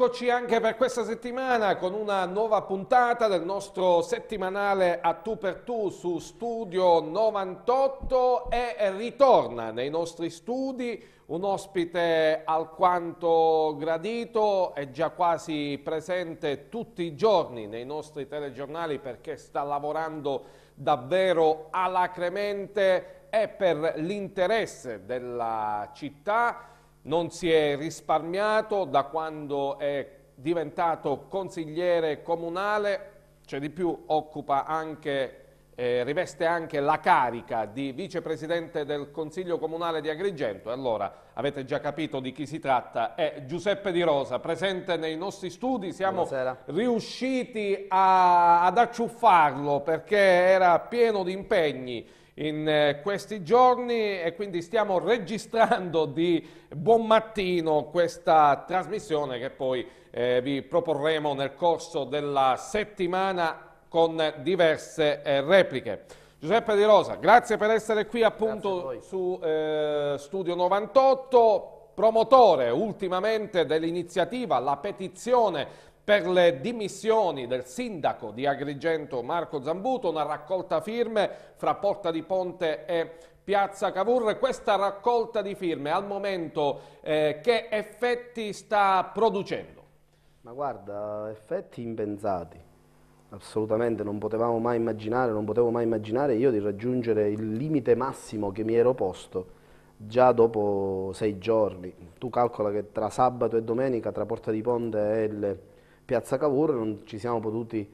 Eccoci anche per questa settimana con una nuova puntata del nostro settimanale a tu per tu su Studio 98 e ritorna nei nostri studi un ospite alquanto gradito, è già quasi presente tutti i giorni nei nostri telegiornali perché sta lavorando davvero alacremente e per l'interesse della città non si è risparmiato da quando è diventato consigliere comunale, c'è di più, occupa anche, eh, riveste anche la carica di vicepresidente del Consiglio Comunale di Agrigento. Allora, avete già capito di chi si tratta, è Giuseppe Di Rosa, presente nei nostri studi. Siamo Buonasera. riusciti a, ad acciuffarlo perché era pieno di impegni in eh, questi giorni e quindi stiamo registrando di buon mattino questa trasmissione che poi eh, vi proporremo nel corso della settimana con diverse eh, repliche. Giuseppe Di Rosa, grazie per essere qui appunto su eh, Studio 98, promotore ultimamente dell'iniziativa La petizione per le dimissioni del sindaco di Agrigento Marco Zambuto, una raccolta firme fra Porta di Ponte e Piazza Cavour. Questa raccolta di firme al momento eh, che effetti sta producendo? Ma guarda, effetti impensati. Assolutamente, non potevamo mai immaginare, non potevo mai immaginare io di raggiungere il limite massimo che mi ero posto già dopo sei giorni. Tu calcola che tra sabato e domenica, tra Porta di Ponte e il Piazza Cavour non ci siamo potuti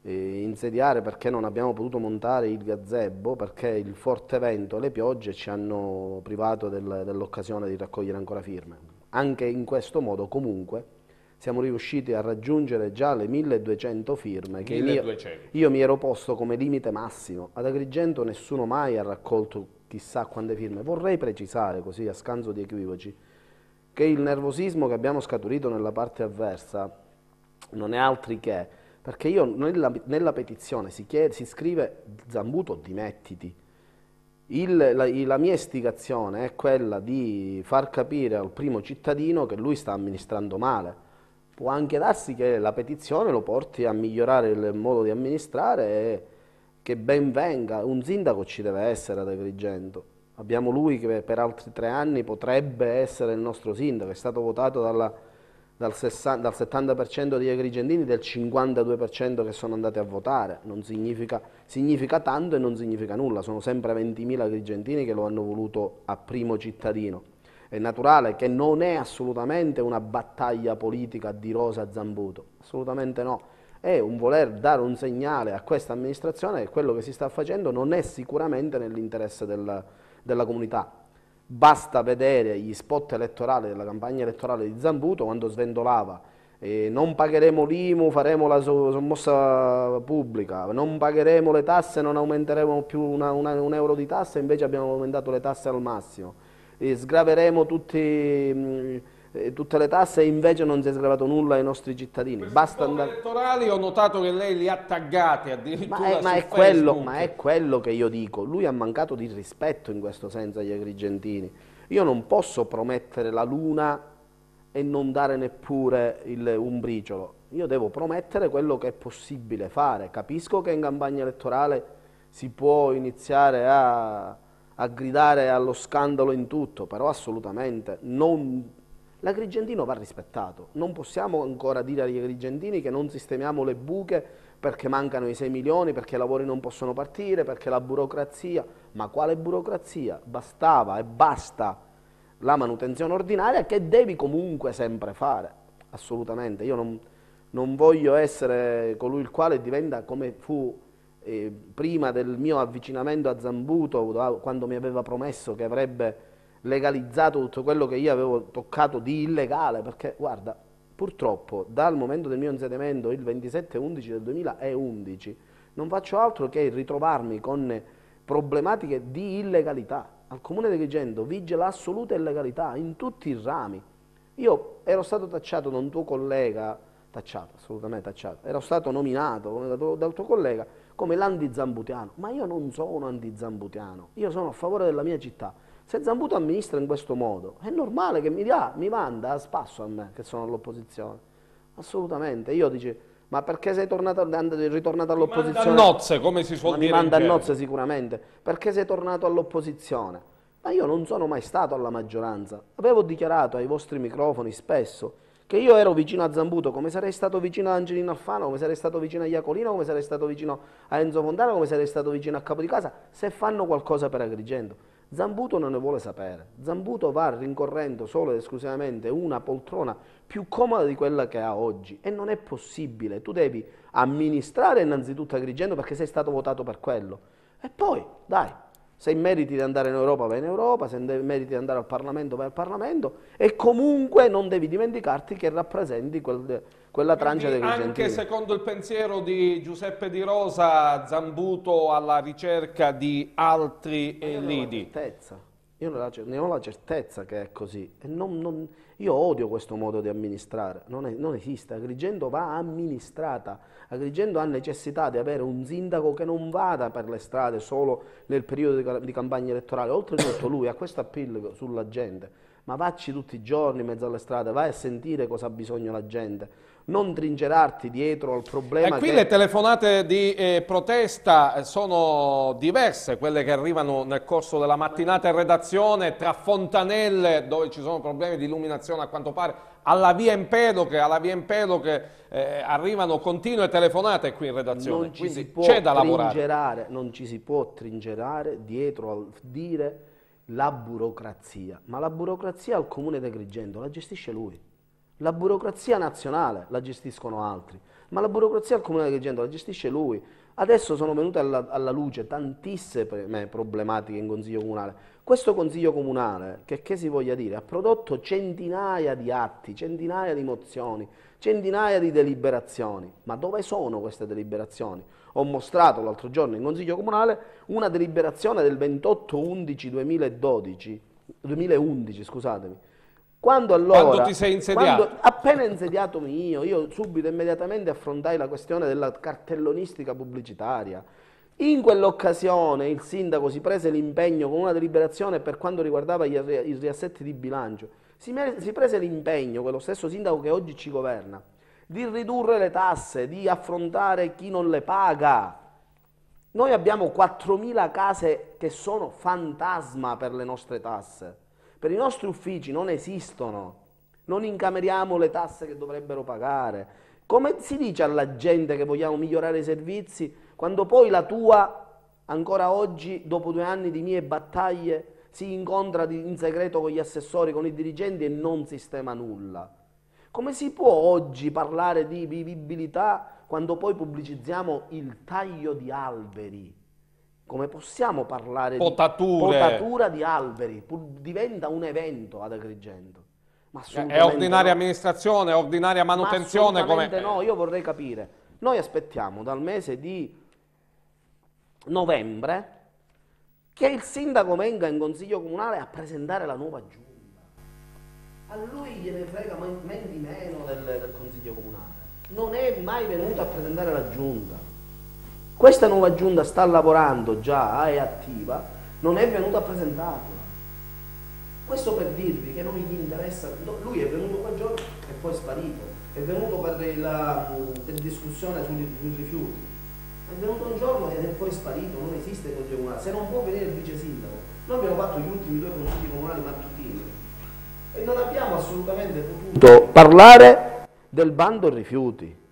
eh, insediare perché non abbiamo potuto montare il gazebo perché il forte vento e le piogge ci hanno privato del, dell'occasione di raccogliere ancora firme. Anche in questo modo comunque siamo riusciti a raggiungere già le 1200 firme che Io, io mi ero posto come limite massimo. Ad Agrigento nessuno mai ha raccolto chissà quante firme. Vorrei precisare così a scanso di equivoci che il nervosismo che abbiamo scaturito nella parte avversa non è altri che, perché io nella, nella petizione si, chiede, si scrive Zambuto dimettiti, il, la, la, mia istigazione è quella di far capire al primo cittadino che lui sta amministrando male. Può anche darsi che la petizione lo porti a migliorare il modo di amministrare e che ben venga. Un sindaco ci deve essere ad Agrigento. Abbiamo lui che per altri tre anni potrebbe essere il nostro sindaco, è stato votato dalla dal, 60, dal 70% degli agrigentini del 52% che sono andati a votare, significa, significa, tanto e non significa nulla, sono sempre 20.000 agrigentini che lo hanno voluto a primo cittadino. È naturale che non è assolutamente una battaglia politica di Rosa Zambuto, assolutamente no. È un voler dare un segnale a questa amministrazione che quello che si sta facendo non è sicuramente nell'interesse della, della comunità, Basta vedere gli spot elettorali della campagna elettorale di Zambuto quando svendolava eh, non pagheremo l'IMU, faremo la sommossa pubblica, non pagheremo le tasse, non aumenteremo più una, una, un euro di tasse, invece abbiamo aumentato le tasse al massimo, eh, sgraveremo tutti... Mh, tutte le tasse e invece non si è sgravato nulla ai nostri cittadini. Basta andare... elettorali ho notato che lei li ha taggati addirittura ma è, ma è quello, ma è quello che io dico, lui ha mancato di rispetto in questo senso agli agrigentini. Io non posso promettere la luna e non dare neppure il, un briciolo. Io devo promettere quello che è possibile fare. Capisco che in campagna elettorale si può iniziare a, a gridare allo scandalo in tutto, però assolutamente non l'agrigentino va rispettato. Non possiamo ancora dire agli agrigentini che non sistemiamo le buche perché mancano i 6 milioni, perché i lavori non possono partire, perché la burocrazia. Ma quale burocrazia? Bastava e basta la manutenzione ordinaria che devi comunque sempre fare. Assolutamente. Io non, non voglio essere colui il quale diventa come fu eh, prima del mio avvicinamento a Zambuto, quando mi aveva promesso che avrebbe legalizzato tutto quello che io avevo toccato di illegale, perché guarda, purtroppo dal momento del mio insediamento, il 27-11 del 2011, non faccio altro che ritrovarmi con problematiche di illegalità. Al comune di Agrigento vige l'assoluta illegalità in tutti i rami. Io ero stato tacciato da un tuo collega, tacciato, assolutamente tacciato, ero stato nominato dal tuo collega come l'antizambutiano, ma io non sono antizambutiano, io sono a favore della mia città se Zambuto amministra in questo modo, è normale che mi, dia, mi manda a spasso a me, che sono all'opposizione. Assolutamente. Io dico, ma perché sei tornato, ritornato all'opposizione? Mi manda a nozze, come si suol ma dire. Mi manda a nozze sicuramente. Perché sei tornato all'opposizione? Ma io non sono mai stato alla maggioranza. Avevo dichiarato ai vostri microfoni spesso che io ero vicino a Zambuto, come sarei stato vicino a Angelino Alfano, come sarei stato vicino a Iacolino, come sarei stato vicino a Enzo Fontana, come sarei stato vicino a Capo di Casa, se fanno qualcosa per Agrigento. Zambuto non ne vuole sapere. Zambuto va rincorrendo solo ed esclusivamente una poltrona più comoda di quella che ha oggi e non è possibile. Tu devi amministrare innanzitutto Agrigento perché sei stato votato per quello. E poi, dai, se meriti di andare in Europa vai in Europa, se meriti di andare al Parlamento vai al Parlamento e comunque non devi dimenticarti che rappresenti quel quella tranche dei crescentini. Anche secondo il pensiero di Giuseppe Di Rosa, Zambuto alla ricerca di altri eh, lidi. Io ne ho la certezza che è così. Non, non, io odio questo modo di amministrare, non, è, non esiste. Agrigento va amministrata. Agrigento ha necessità di avere un sindaco che non vada per le strade solo nel periodo di, di campagna elettorale. Oltretutto lui ha questo appeal sulla gente, ma vacci tutti i giorni in mezzo alle strade, vai a sentire cosa ha bisogno la gente non tringerarti dietro al problema. E qui che... le telefonate di eh, protesta eh, sono diverse, quelle che arrivano nel corso della mattinata in redazione, tra fontanelle dove ci sono problemi di illuminazione a quanto pare, alla via Empedocle, alla via Empedocle eh, arrivano continue telefonate qui in redazione, non ci quindi c'è da lavorare. Non ci si può tringerare dietro al dire la burocrazia, ma la burocrazia al comune di Agrigento la gestisce lui. La burocrazia nazionale la gestiscono altri, ma la burocrazia al comune di Agrigento la gestisce lui. Adesso sono venute alla, alla luce tantissime problematiche in consiglio comunale. Questo consiglio comunale, che, che si voglia dire, ha prodotto centinaia di atti, centinaia di mozioni, centinaia di deliberazioni. Ma dove sono queste deliberazioni? Ho mostrato l'altro giorno in consiglio comunale una deliberazione del 28 11 2012, 2011, scusatemi, quando allora, quando ti sei insediato? Quando, appena insediato mio, io subito immediatamente affrontai la questione della cartellonistica pubblicitaria. In quell'occasione il sindaco si prese l'impegno con una deliberazione per quanto riguardava i riassetti di bilancio. Si, si prese l'impegno, quello stesso sindaco che oggi ci governa, di ridurre le tasse, di affrontare chi non le paga. Noi abbiamo 4.000 case che sono fantasma per le nostre tasse. Per i nostri uffici non esistono, non incameriamo le tasse che dovrebbero pagare. Come si dice alla gente che vogliamo migliorare i servizi quando poi la tua, ancora oggi, dopo due anni di mie battaglie, si incontra in segreto con gli assessori, con i dirigenti e non sistema nulla? Come si può oggi parlare di vivibilità quando poi pubblicizziamo il taglio di alberi? come possiamo parlare Potature. di potatura di alberi? diventa un evento ad Agrigento. Ma è ordinaria no. amministrazione, è ordinaria manutenzione? Ma come... no, io vorrei capire. Noi aspettiamo dal mese di novembre che il sindaco venga in consiglio comunale a presentare la nuova giunta. A lui gliene frega men di meno del, del consiglio comunale. Non è mai venuto a presentare la giunta. Questa nuova giunta sta lavorando già, è attiva, non è venuto a presentarla. Questo per dirvi che non gli interessa, lui è venuto quel giorno e poi è sparito, è venuto per la, mm, per discussione sui, sui rifiuti, è venuto un giorno ed è poi sparito, non esiste consiglio comunale, se non può venire il vice sindaco. Noi abbiamo fatto gli ultimi due consigli comunali mattutini e non abbiamo assolutamente potuto parlare del bando rifiuti.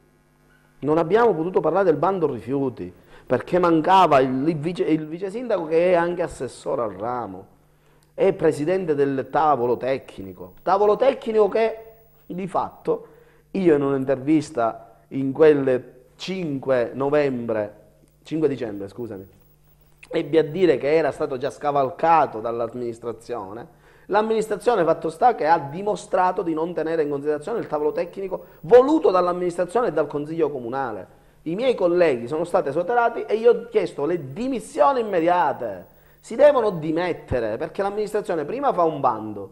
Non abbiamo potuto parlare del bando rifiuti perché mancava il vice, il vice sindaco che è anche assessore al ramo, è presidente del tavolo tecnico. Tavolo tecnico che di fatto io in un'intervista in quel 5 novembre, 5 dicembre scusami, ebbi a dire che era stato già scavalcato dall'amministrazione L'amministrazione, fatto sta, che ha dimostrato di non tenere in considerazione il tavolo tecnico voluto dall'amministrazione e dal Consiglio Comunale. I miei colleghi sono stati esoterati e io ho chiesto le dimissioni immediate. Si devono dimettere perché l'amministrazione prima fa un bando,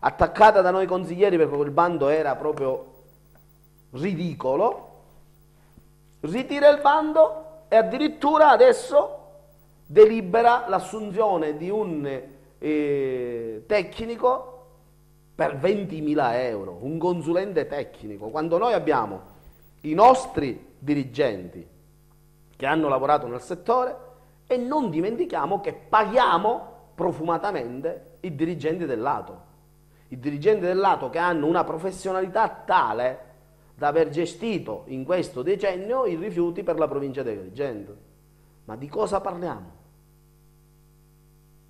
attaccata da noi consiglieri perché quel bando era proprio ridicolo, ritira il bando e addirittura adesso delibera l'assunzione di un eh, tecnico per 20.000 euro, un consulente tecnico, quando noi abbiamo i nostri dirigenti che hanno lavorato nel settore e non dimentichiamo che paghiamo profumatamente i dirigenti del lato, i dirigenti del lato che hanno una professionalità tale da aver gestito in questo decennio i rifiuti per la provincia di Agrigento. Ma di cosa parliamo?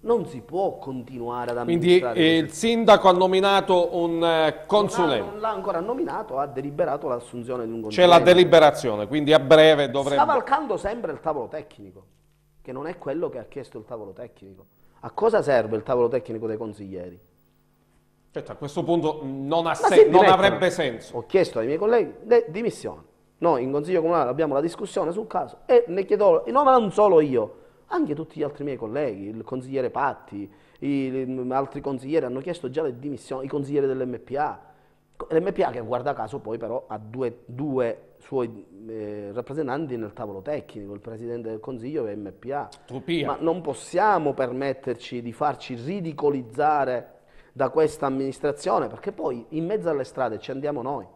non si può continuare ad amministrare. Quindi il sindaco ha nominato un eh, consulente. Non l'ha ancora nominato, ha deliberato l'assunzione di un consulente. C'è la deliberazione, quindi a breve dovrebbe... valcando sempre il tavolo tecnico, che non è quello che ha chiesto il tavolo tecnico. A cosa serve il tavolo tecnico dei consiglieri? Certo, a questo punto non, sen non avrebbe senso. Ho chiesto ai miei colleghi le dimissioni. Noi in Consiglio Comunale abbiamo la discussione sul caso e ne chiedo, non solo io, anche tutti gli altri miei colleghi, il consigliere Patti, i, altri consiglieri hanno chiesto già le dimissioni, i consiglieri dell'MPA. L'MPA che guarda caso poi però ha due, due suoi eh, rappresentanti nel tavolo tecnico, il Presidente del Consiglio e MPA. Tupia. Ma non possiamo permetterci di farci ridicolizzare da questa amministrazione perché poi in mezzo alle strade ci andiamo noi.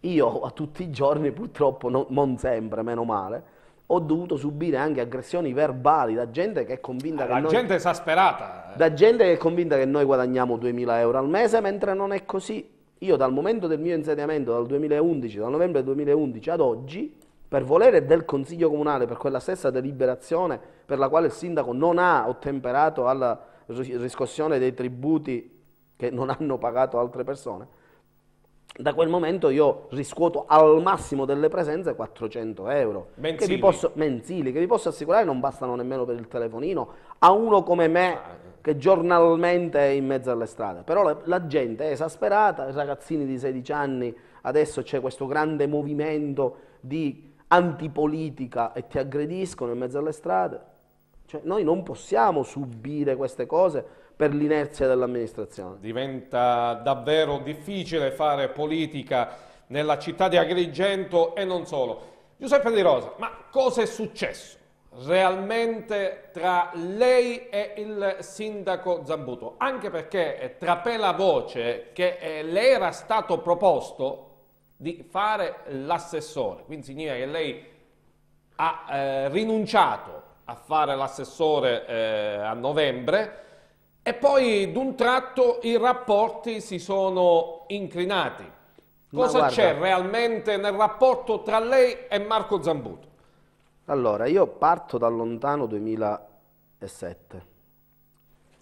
Io a tutti i giorni purtroppo, non, non sempre, meno male, ho dovuto subire anche aggressioni verbali da gente che è convinta ah, che la noi... gente esasperata. Da gente che è convinta che noi guadagniamo 2000 euro al mese, mentre non è così. Io dal momento del mio insediamento, dal 2011, dal novembre 2011 ad oggi, per volere del Consiglio Comunale, per quella stessa deliberazione per la quale il sindaco non ha ottemperato alla riscossione dei tributi che non hanno pagato altre persone, da quel momento io riscuoto al massimo delle presenze 400 euro mensili. Che, vi posso, mensili, che vi posso assicurare non bastano nemmeno per il telefonino a uno come me ah, eh. che giornalmente è in mezzo alle strade però la, la gente è esasperata i ragazzini di 16 anni adesso c'è questo grande movimento di antipolitica e ti aggrediscono in mezzo alle strade cioè, noi non possiamo subire queste cose per l'inerzia dell'amministrazione. Diventa davvero difficile fare politica nella città di Agrigento e non solo. Giuseppe Di Rosa, ma cosa è successo realmente tra lei e il sindaco Zambuto? Anche perché trapela voce che eh, le era stato proposto di fare l'assessore, quindi significa che lei ha eh, rinunciato a fare l'assessore eh, a novembre, e poi d'un tratto i rapporti si sono inclinati. Cosa c'è realmente nel rapporto tra lei e Marco Zambuto? Allora, io parto dal lontano 2007.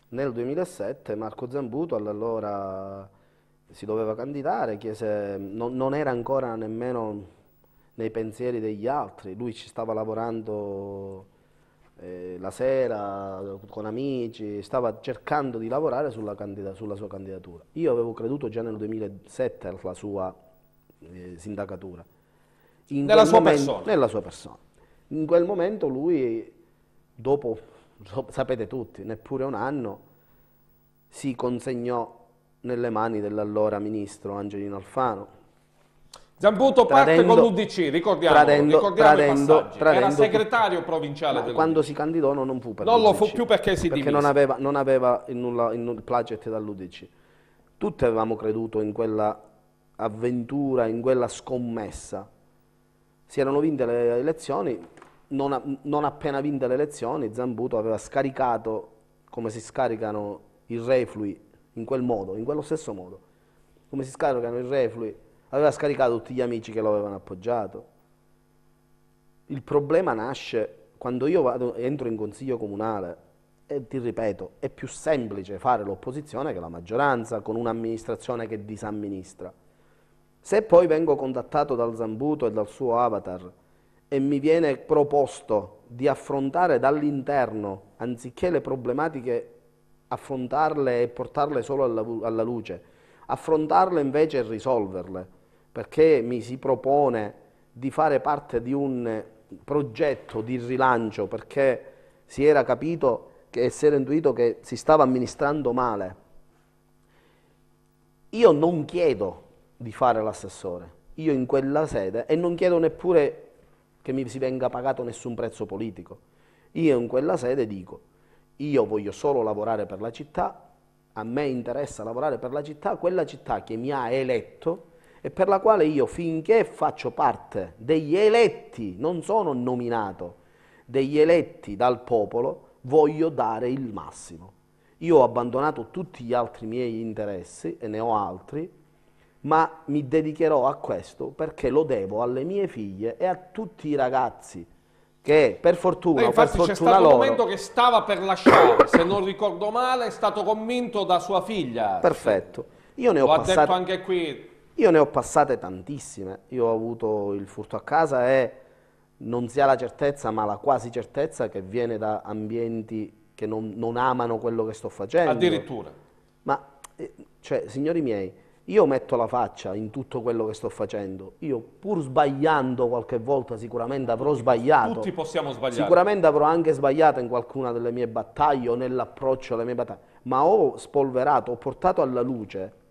Nel 2007 Marco Zambuto allora si doveva candidare, chiese, non, non era ancora nemmeno nei pensieri degli altri, lui ci stava lavorando eh, la sera con amici, stava cercando di lavorare sulla, sulla, sua candidatura. Io avevo creduto già nel 2007 alla sua eh, sindacatura. In nella sua momento, persona? Nella sua persona. In quel momento lui, dopo, sapete tutti, neppure un anno, si consegnò nelle mani dell'allora ministro Angelino Alfano, Zambuto parte con l'UDC, ricordiamo, tradendo, ricordiamo tradendo, tradendo, era segretario provinciale del quando si candidò non fu per Non lo fu più perché si perché divise. non aveva, non aveva il, nulla, dall'UDC. Tutti avevamo creduto in quella avventura, in quella scommessa. Si erano vinte le elezioni, non, a, non appena vinte le elezioni Zambuto aveva scaricato, come si scaricano i reflui, in quel modo, in quello stesso modo, come si scaricano i reflui aveva scaricato tutti gli amici che lo avevano appoggiato. Il problema nasce quando io vado, entro in consiglio comunale e ti ripeto, è più semplice fare l'opposizione che la maggioranza con un'amministrazione che disamministra. Se poi vengo contattato dal Zambuto e dal suo avatar e mi viene proposto di affrontare dall'interno, anziché le problematiche, affrontarle e portarle solo alla, alla luce, affrontarle invece e risolverle, perché mi si propone di fare parte di un progetto di rilancio, perché si era capito che si era intuito che si stava amministrando male. Io non chiedo di fare l'assessore, io in quella sede, e non chiedo neppure che mi si venga pagato nessun prezzo politico, io in quella sede dico, io voglio solo lavorare per la città, a me interessa lavorare per la città, quella città che mi ha eletto, e per la quale io finché faccio parte degli eletti, non sono nominato, degli eletti dal popolo, voglio dare il massimo. Io ho abbandonato tutti gli altri miei interessi e ne ho altri, ma mi dedicherò a questo perché lo devo alle mie figlie e a tutti i ragazzi che per fortuna Beh, infatti c'è stato loro, un momento che stava per lasciare se non ricordo male è stato convinto da sua figlia perfetto io ne ho, ho passati anche qui io ne ho passate tantissime, io ho avuto il furto a casa e non si ha la certezza, ma la quasi certezza che viene da ambienti che non, non amano quello che sto facendo. Addirittura. Ma, eh, cioè, signori miei, io metto la faccia in tutto quello che sto facendo, io pur sbagliando qualche volta sicuramente avrò sbagliato. Tutti possiamo sbagliare. Sicuramente avrò anche sbagliato in qualcuna delle mie battaglie o nell'approccio alle mie battaglie, ma ho spolverato, ho portato alla luce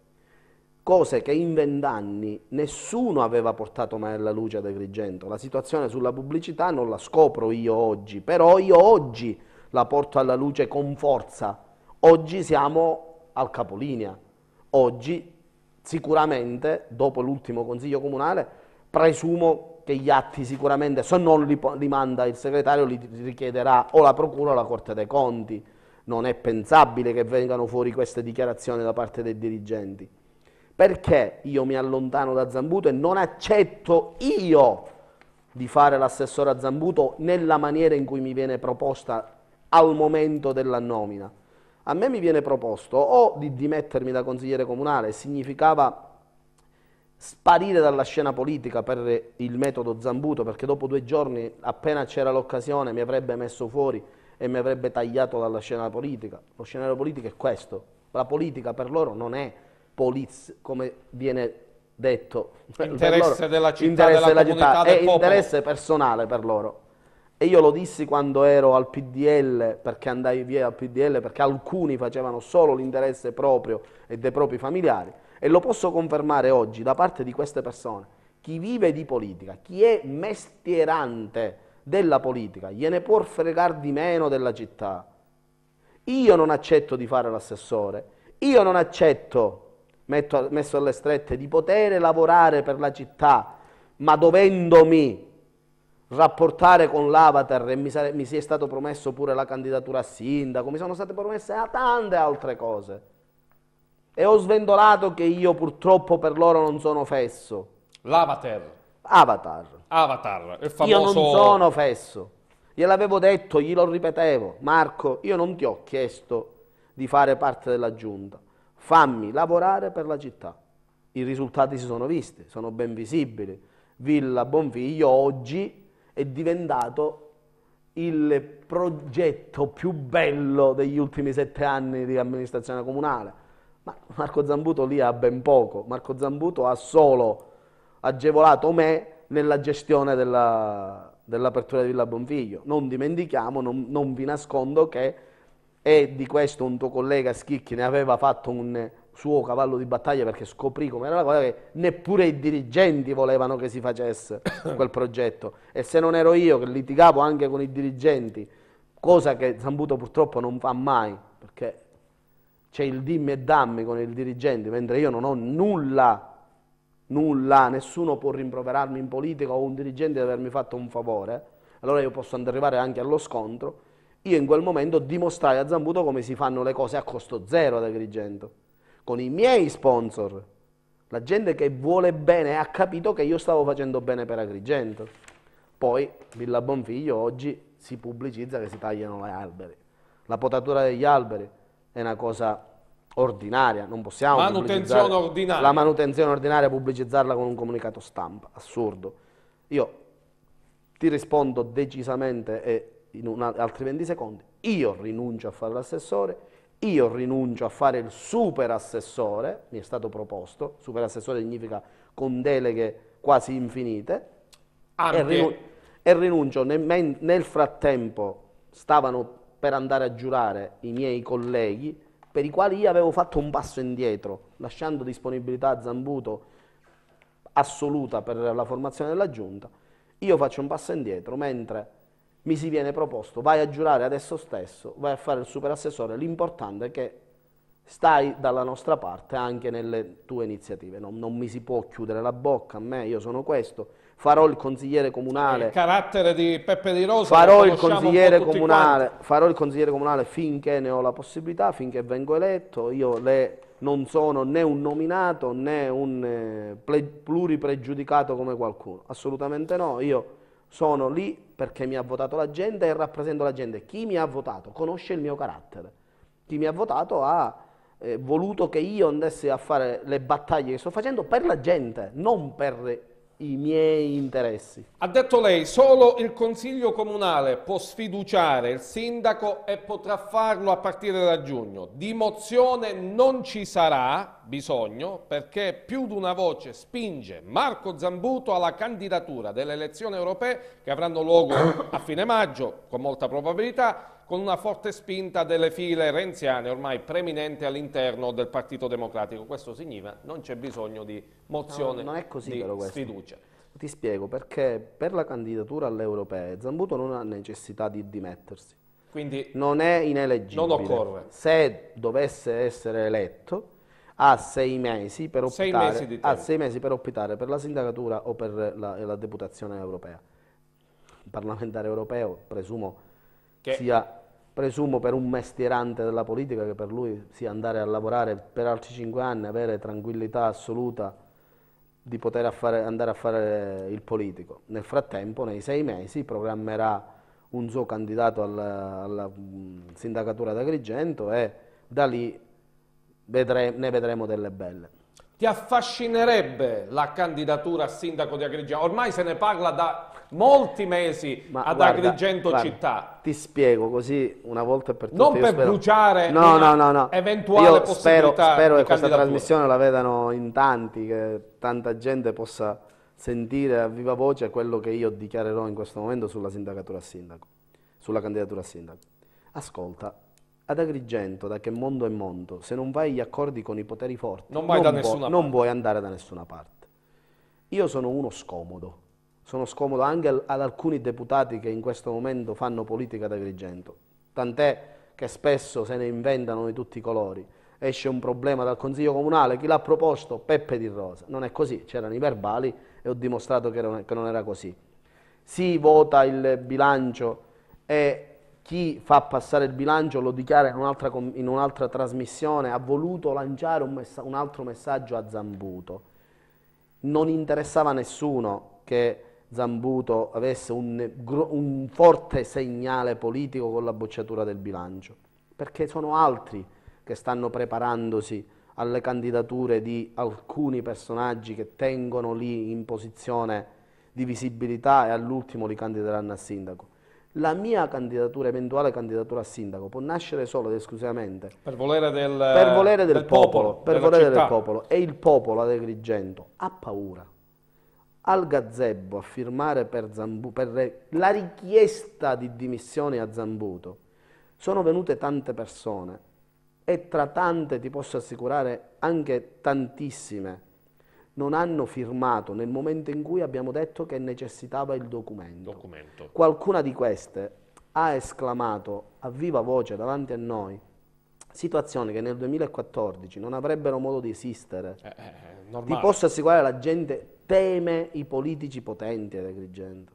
cose che in vent'anni nessuno aveva portato mai alla luce ad Agrigento. La situazione sulla pubblicità non la scopro io oggi, però io oggi la porto alla luce con forza. Oggi siamo al capolinea, oggi sicuramente dopo l'ultimo consiglio comunale presumo che gli atti sicuramente se non li, li manda il segretario li richiederà o la procura o la Corte dei Conti. Non è pensabile che vengano fuori queste dichiarazioni da parte dei dirigenti. Perché io mi allontano da Zambuto e non accetto io di fare l'assessore a Zambuto nella maniera in cui mi viene proposta al momento della nomina? A me mi viene proposto o di dimettermi da consigliere comunale, significava sparire dalla scena politica per il metodo Zambuto, perché dopo due giorni, appena c'era l'occasione, mi avrebbe messo fuori e mi avrebbe tagliato dalla scena politica. Lo scenario politico è questo. La politica per loro non è poliz, come viene detto. Interesse della città, interesse della, della città, è popolo. interesse personale per loro. E io lo dissi quando ero al PDL, perché andai via al PDL, perché alcuni facevano solo l'interesse proprio e dei propri familiari. E lo posso confermare oggi da parte di queste persone. Chi vive di politica, chi è mestierante della politica, gliene può fregare di meno della città. Io non accetto di fare l'assessore, io non accetto messo alle strette di potere lavorare per la città, ma dovendomi rapportare con l'avatar e mi, mi si è stato promesso pure la candidatura a sindaco, mi sono state promesse a tante altre cose. E ho sventolato che io purtroppo per loro non sono fesso. L'avatar. Avatar. Avatar, il famoso... Io non sono fesso. Gliel'avevo detto, glielo ripetevo. Marco, io non ti ho chiesto di fare parte della giunta fammi lavorare per la città. I risultati si sono visti, sono ben visibili. Villa Bonfiglio oggi è diventato il progetto più bello degli ultimi sette anni di amministrazione comunale. Ma Marco Zambuto lì ha ben poco, Marco Zambuto ha solo agevolato me nella gestione dell'apertura di Villa Bonfiglio. Non dimentichiamo, non, non vi nascondo che e di questo un tuo collega Schicchi ne aveva fatto un suo cavallo di battaglia perché scoprì come era la cosa che neppure i dirigenti volevano che si facesse quel progetto e se non ero io che litigavo anche con i dirigenti cosa che Zambuto purtroppo non fa mai perché c'è il dimmi e dammi con il dirigente mentre io non ho nulla nulla nessuno può rimproverarmi in politica o un dirigente di avermi fatto un favore allora io posso arrivare anche allo scontro io in quel momento dimostrai a Zambuto come si fanno le cose a costo zero ad Agrigento, con i miei sponsor. La gente che vuole bene ha capito che io stavo facendo bene per Agrigento. Poi Villa Bonfiglio oggi si pubblicizza che si tagliano gli alberi. La potatura degli alberi è una cosa ordinaria, non possiamo manutenzione ordinaria. la manutenzione ordinaria pubblicizzarla con un comunicato stampa, assurdo. Io ti rispondo decisamente e in un, altri 20 secondi, io rinuncio a fare l'assessore, io rinuncio a fare il super assessore, mi è stato proposto, super assessore significa con deleghe quasi infinite, e, rinun e, rinuncio, nel, nel frattempo stavano per andare a giurare i miei colleghi, per i quali io avevo fatto un passo indietro, lasciando disponibilità a Zambuto assoluta per la formazione della giunta, io faccio un passo indietro, mentre mi si viene proposto, vai a giurare adesso stesso, vai a fare il superassessore, l'importante è che stai dalla nostra parte anche nelle tue iniziative, non, non, mi si può chiudere la bocca a me, io sono questo, farò il consigliere comunale. Il carattere di Peppe Di Rosa. Farò il consigliere comunale, quanti. farò il consigliere comunale finché ne ho la possibilità, finché vengo eletto, io le, non sono né un nominato né un eh, pluripregiudicato come qualcuno, assolutamente no, io sono lì perché mi ha votato la gente e rappresento la gente. Chi mi ha votato conosce il mio carattere. Chi mi ha votato ha eh, voluto che io andessi a fare le battaglie che sto facendo per la gente, non per i miei interessi. Ha detto lei, solo il Consiglio Comunale può sfiduciare il sindaco e potrà farlo a partire da giugno. Di mozione non ci sarà bisogno perché più di una voce spinge Marco Zambuto alla candidatura delle elezioni europee che avranno luogo a fine maggio con molta probabilità con una forte spinta delle file renziane ormai preminente all'interno del Partito Democratico. Questo significa che non c'è bisogno di mozione no, di sfiducia. Ti spiego perché per la candidatura alle europee Zambuto non ha necessità di dimettersi. Quindi non è ineleggibile. Non occorre. Se dovesse essere eletto ha sei mesi per optare, mesi sei mesi per, optare per, la sindacatura o per la, la deputazione europea. parlamentare europeo, presumo che... Sia, presumo, per un mestierante della politica che per lui sia andare a lavorare per altri cinque anni, avere tranquillità assoluta di poter affare, andare a fare il politico. Nel frattempo, nei sei mesi, programmerà un suo candidato alla, alla mm, sindacatura d'Agrigento e da lì vedre, ne vedremo delle belle. Ti affascinerebbe la candidatura a sindaco di Agrigento? Ormai se ne parla da molti mesi Ma ad guarda, Agrigento guarda, città. Ti spiego così una volta per tutte. Non per spero... bruciare no, no, no, no. eventuale io Spero, spero che questa trasmissione la vedano in tanti, che tanta gente possa sentire a viva voce quello che io dichiarerò in questo momento sulla sindacatura a sindaco, sulla candidatura a sindaco. Ascolta, ad Agrigento, da che mondo è mondo, se non vai agli accordi con i poteri forti, non, vai non, può, non vuoi andare da nessuna parte. Io sono uno scomodo, sono scomodo anche ad alcuni deputati che in questo momento fanno politica da Grigento, tant'è che spesso se ne inventano di tutti i colori. Esce un problema dal Consiglio Comunale, chi l'ha proposto? Peppe Di Rosa. Non è così, c'erano i verbali e ho dimostrato che non era così. Si vota il bilancio e chi fa passare il bilancio lo dichiara in un'altra, in un'altra trasmissione, ha voluto lanciare un, messa, un altro messaggio a Zambuto. Non interessava a nessuno che Zambuto avesse un, un, forte segnale politico con la bocciatura del bilancio, perché sono altri che stanno preparandosi alle candidature di alcuni personaggi che tengono lì in posizione di visibilità e all'ultimo li candideranno a sindaco. La mia candidatura, eventuale candidatura a sindaco, può nascere solo ed esclusivamente per volere del, per volere del, del popolo, popolo, per volere del popolo. E il popolo ad Agrigento ha paura al gazebo a firmare per, Zambu, per la richiesta di dimissione a Zambuto sono venute tante persone e tra tante ti posso assicurare anche tantissime non hanno firmato nel momento in cui abbiamo detto che necessitava il documento. documento. Qualcuna di queste ha esclamato a viva voce davanti a noi situazioni che nel 2014 non avrebbero modo di esistere. Eh, eh, Ti posso assicurare la gente teme i politici potenti ad Agrigento.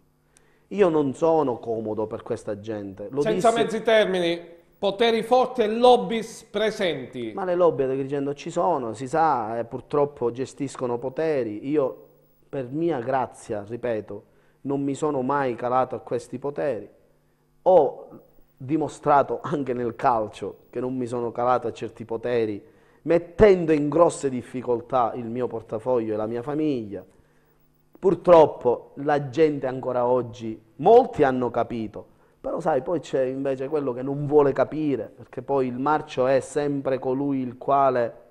Io non sono comodo per questa gente. Lo Senza disse... mezzi termini, poteri forti e lobby presenti. Ma le lobby ad Agrigento ci sono, si sa, eh, purtroppo gestiscono poteri. Io, per mia grazia, ripeto, non mi sono mai calato a questi poteri. Ho dimostrato anche nel calcio che non mi sono calato a certi poteri, mettendo in grosse difficoltà il mio portafoglio e la mia famiglia. Purtroppo la gente ancora oggi, molti hanno capito, però sai, poi c'è invece quello che non vuole capire, perché poi il marcio è sempre colui il quale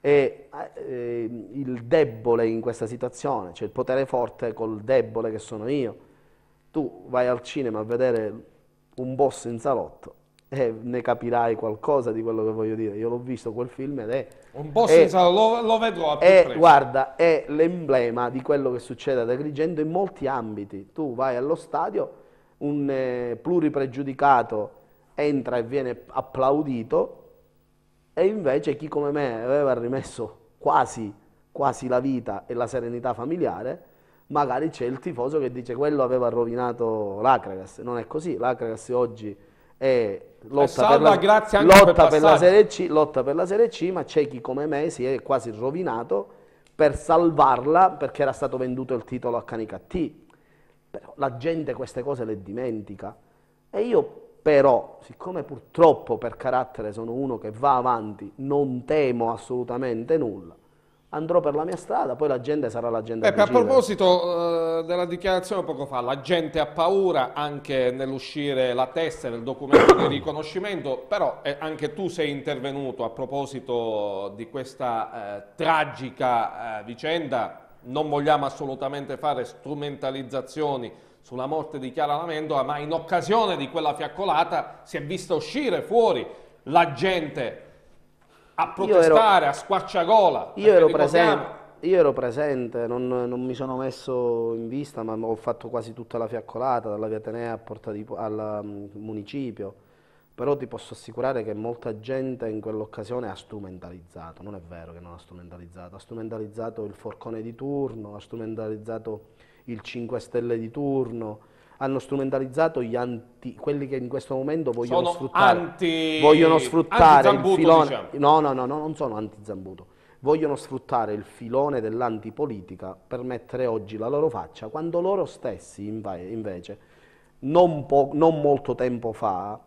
è eh, il debole in questa situazione, c'è il potere forte col debole che sono io. Tu vai al cinema a vedere un boss in salotto e ne capirai qualcosa di quello che voglio dire. Io l'ho visto quel film ed è... Un boss è, in salotto, lo, lo vedrò a più è, Guarda, è l'emblema di quello che succede ad Agrigento in molti ambiti. Tu vai allo stadio, un eh, pluripregiudicato entra e viene applaudito e invece chi come me aveva rimesso quasi, quasi la vita e la serenità familiare magari c'è il tifoso che dice quello aveva rovinato l'Acragas, non è così, l'Acragas oggi è lotta, per la, lotta per, per la, Serie C, lotta per la Serie C, ma c'è chi come me si è quasi rovinato per salvarla perché era stato venduto il titolo a Canicattì. Però la gente queste cose le dimentica e io però, siccome purtroppo per carattere sono uno che va avanti, non temo assolutamente nulla, andrò per la mia strada, poi la gente sarà la gente. Beh, a proposito eh, della dichiarazione poco fa, la gente ha paura anche nell'uscire la testa del documento di riconoscimento, però eh, anche tu sei intervenuto a proposito di questa eh, tragica eh, vicenda, non vogliamo assolutamente fare strumentalizzazioni sulla morte di Chiara Lamendola, ma in occasione di quella fiaccolata si è vista uscire fuori la gente a protestare, ero, a squarciagola. Io ero, presente, io ero presente, non, non, mi sono messo in vista, ma ho fatto quasi tutta la fiaccolata, dalla via Atenea a Porta di, al mm, municipio. Però ti posso assicurare che molta gente in quell'occasione ha strumentalizzato, non è vero che non ha strumentalizzato, ha strumentalizzato il forcone di turno, ha strumentalizzato il 5 Stelle di turno, hanno strumentalizzato anti, quelli che in questo momento vogliono sono sfruttare, anti, vogliono sfruttare il filone. Diciamo. No, no, no, no, non sono anti-Zambuto. Vogliono sfruttare il filone dell'antipolitica per mettere oggi la loro faccia, quando loro stessi invece, non, non molto tempo fa,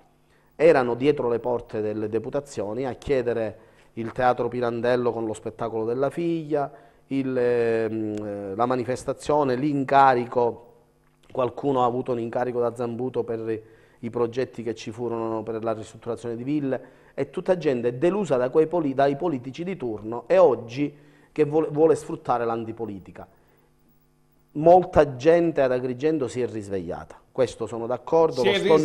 erano dietro le porte delle deputazioni a chiedere il teatro Pirandello con lo spettacolo della figlia, il, eh, la manifestazione, l'incarico qualcuno ha avuto un incarico da Zambuto per i progetti che ci furono per la ristrutturazione di ville e tutta gente è delusa da poli, dai politici di turno e oggi che vuole, vuole sfruttare l'antipolitica. Molta gente ad Agrigento si è risvegliata, questo sono d'accordo, lo,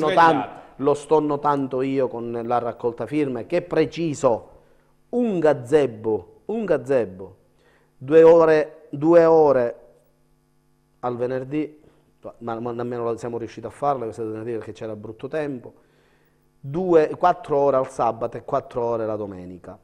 lo, sto notando io con la raccolta firme, che è preciso, un gazebo, un gazebo, due ore, due ore al venerdì ma, ma nemmeno siamo riusciti a farla questa donativa perché c'era brutto tempo, quattro ore al sabato e quattro ore la domenica.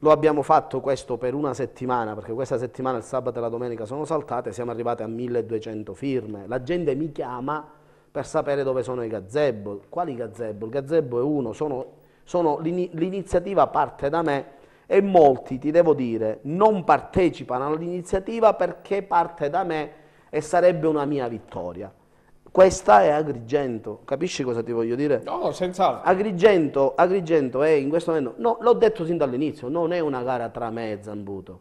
Lo abbiamo fatto questo per una settimana, perché questa settimana il sabato e la domenica sono saltate, siamo arrivati a 1200 firme. La gente mi chiama per sapere dove sono i gazebo. Quali gazebo? Il gazebo è uno, sono, sono l'iniziativa parte da me e molti, ti devo dire, non partecipano all'iniziativa perché parte da me e sarebbe una mia vittoria. Questa è Agrigento, capisci cosa ti voglio dire? No, senz'altro. Agrigento, Agrigento è in questo momento, no, l'ho detto sin dall'inizio, non è una gara tra me e Zambuto.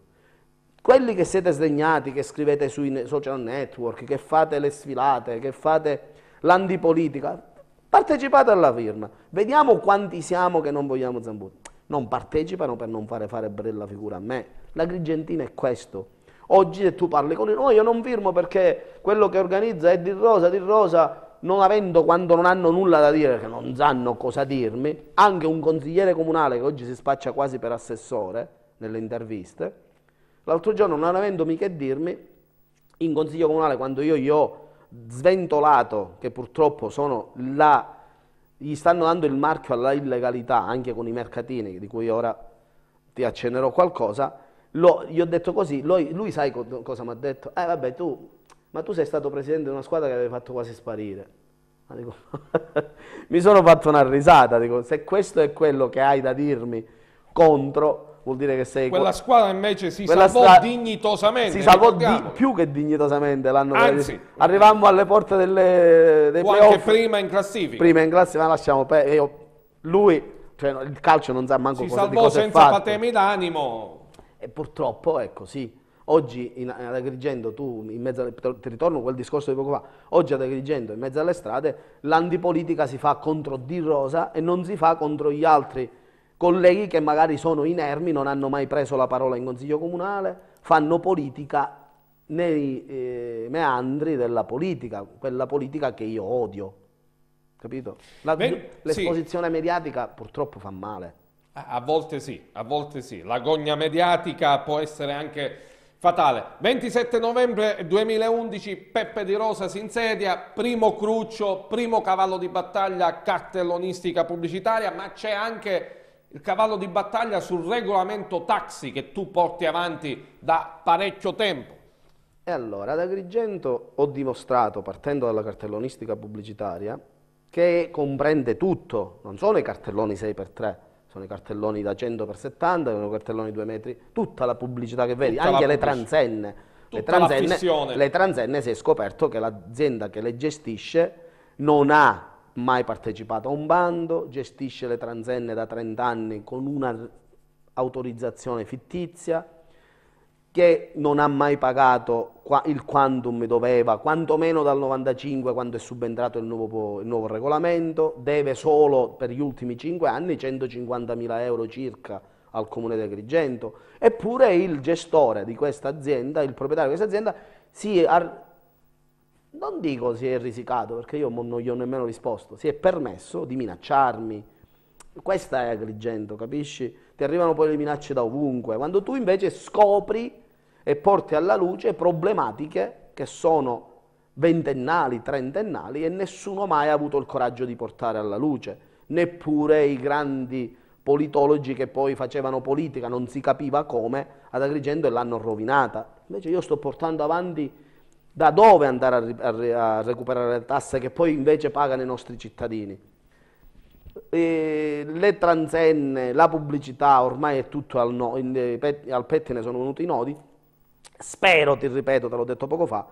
Quelli che siete sdegnati, che scrivete sui social network, che fate le sfilate, che fate l'antipolitica, partecipate alla firma. Vediamo quanti siamo che non vogliamo Zambuto. Non partecipano per non fare fare brella figura a me. L'Agrigentina è questo Oggi se tu parli con lui, no io non firmo perché quello che organizza è di rosa, di rosa, non avendo quando non hanno nulla da dire, che non sanno cosa dirmi, anche un consigliere comunale che oggi si spaccia quasi per assessore nelle interviste, l'altro giorno non avendomi che dirmi, in consiglio comunale quando io gli ho sventolato, che purtroppo sono la, gli stanno dando il marchio alla illegalità, anche con i mercatini di cui ora ti accennerò qualcosa, lo, gli ho detto così, lui, lui sai co cosa mi ha detto? Eh vabbè tu, ma tu sei stato presidente di una squadra che avevi fatto quasi sparire. Dico, mi sono fatto una risata, dico, se questo è quello che hai da dirmi contro, vuol dire che sei... Quella squadra invece si salvò dignitosamente. Si salvò di più che dignitosamente l'anno Anzi, Arrivammo alle porte delle, dei playoff. anche prima in classifica. Prima in classifica, ma lasciamo... Io, lui, cioè, il calcio non sa manco si cosa, di cosa Si salvò senza patemi d'animo e purtroppo è così. Oggi in, ad Agrigento, tu in mezzo alle, ti ritorno quel discorso di poco fa, oggi ad Agrigento in mezzo alle strade l'antipolitica si fa contro Di Rosa e non si fa contro gli altri colleghi che magari sono inermi, non hanno mai preso la parola in consiglio comunale, fanno politica nei eh, meandri della politica, quella politica che io odio. Capito? La, l'esposizione sì. mediatica purtroppo fa male. A volte sì, a volte sì. L'agonia mediatica può essere anche fatale. 27 novembre 2011 Peppe Di Rosa si insedia, primo cruccio, primo cavallo di battaglia cartellonistica pubblicitaria, ma c'è anche il cavallo di battaglia sul regolamento taxi che tu porti avanti da parecchio tempo. E allora, ad Agrigento ho dimostrato, partendo dalla cartellonistica pubblicitaria, che comprende tutto, non solo i cartelloni 6x3, sono i cartelloni da 100 x 70, sono i cartelloni 2 metri, tutta la pubblicità che vedi, tutta anche le transenne. Le transenne, le transenne si è scoperto che l'azienda che le gestisce non ha mai partecipato a un bando, gestisce le transenne da 30 anni con una autorizzazione fittizia, che non ha mai pagato il quantum doveva, quantomeno dal 95 quando è subentrato il nuovo, il nuovo regolamento, deve solo per gli ultimi 5 anni 150.000 euro circa al comune di Agrigento, eppure il gestore di questa azienda, il proprietario di questa azienda, si è, non dico si è risicato perché io non gli ho nemmeno risposto, si è permesso di minacciarmi, questa è Agrigento, capisci? Ti arrivano poi le minacce da ovunque, quando tu invece scopri e porti alla luce problematiche che sono ventennali, trentennali e nessuno mai ha avuto il coraggio di portare alla luce, neppure i grandi politologi che poi facevano politica, non si capiva come, ad Agrigento e l'hanno rovinata. Invece io sto portando avanti da dove andare a, a, a recuperare le tasse che poi invece pagano i nostri cittadini. E le transenne, la pubblicità, ormai è tutto al, no, in, eh, al pettine sono venuti i nodi, Spero, ti ripeto, te l'ho detto poco fa,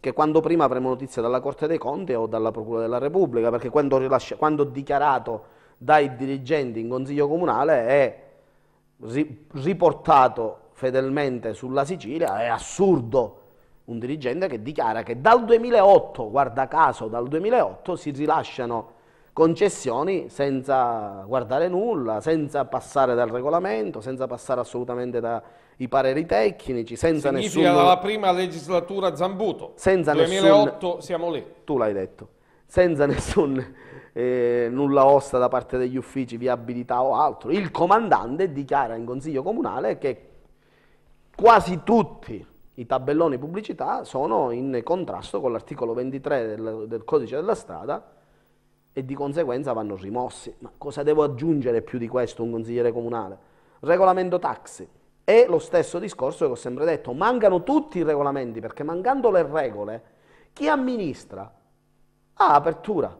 che quando prima avremo notizia dalla Corte dei Conti o dalla Procura della Repubblica, perché quando, rilascia, quando dichiarato dai dirigenti in Consiglio Comunale è riportato fedelmente sulla Sicilia, è assurdo un dirigente che dichiara che dal 2008, guarda caso dal 2008, si rilasciano concessioni senza guardare nulla, senza passare dal regolamento, senza passare assolutamente da, i pareri tecnici, senza Significa nessun... Significa la prima legislatura Zambuto. Senza 2008 nessun... siamo lì. Tu l'hai detto. Senza nessun eh, nulla osta da parte degli uffici, viabilità o altro. Il comandante dichiara in consiglio comunale che quasi tutti i tabelloni pubblicità sono in contrasto con l'articolo 23 del, del codice della strada e di conseguenza vanno rimossi. Ma cosa devo aggiungere più di questo un consigliere comunale? Regolamento taxi. È lo stesso discorso che ho sempre detto, mancano tutti i regolamenti, perché mancando le regole, chi amministra ha ah, apertura,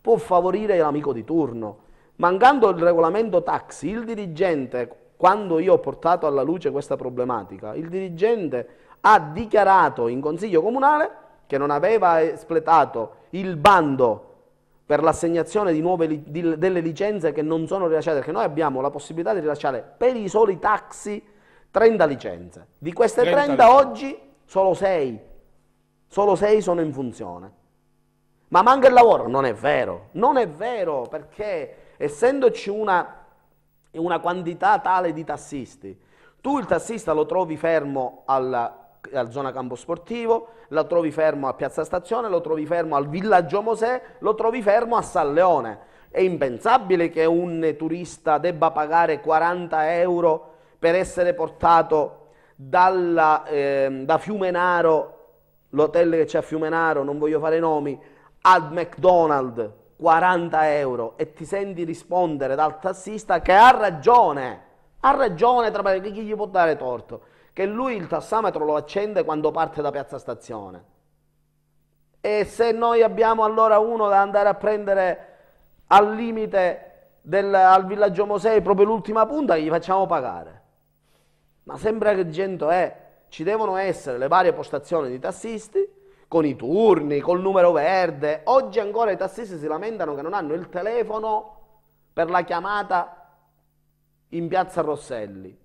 può favorire l'amico di turno. Mancando il regolamento taxi, il dirigente, quando io ho portato alla luce questa problematica, il dirigente ha dichiarato in consiglio comunale che non aveva espletato il bando per l'assegnazione li, delle licenze che non sono rilasciate, perché noi abbiamo la possibilità di rilasciare per i soli taxi 30 licenze. Di queste 30, 30 oggi solo 6, solo 6 sono in funzione. Ma manca il lavoro? Non è vero, non è vero perché essendoci una, una quantità tale di tassisti, tu il tassista lo trovi fermo alla, alla zona campo sportivo, lo trovi fermo a Piazza Stazione, lo trovi fermo al Villaggio Mosè, lo trovi fermo a San Leone. È impensabile che un turista debba pagare 40 euro per essere portato dalla, eh, da Fiumenaro, l'hotel che c'è a Fiumenaro, non voglio fare nomi, al McDonald's 40 euro e ti senti rispondere dal tassista che ha ragione, ha ragione, tra parole, chi gli può dare torto? Che lui il tassametro lo accende quando parte da piazza stazione. E se noi abbiamo allora uno da andare a prendere al limite del, al villaggio Mosei proprio l'ultima punta, gli facciamo pagare ma sembra che gente è. Ci devono essere le varie postazioni di tassisti con i turni, col numero verde. Oggi ancora i tassisti si lamentano che non hanno il telefono per la chiamata in Piazza Rosselli.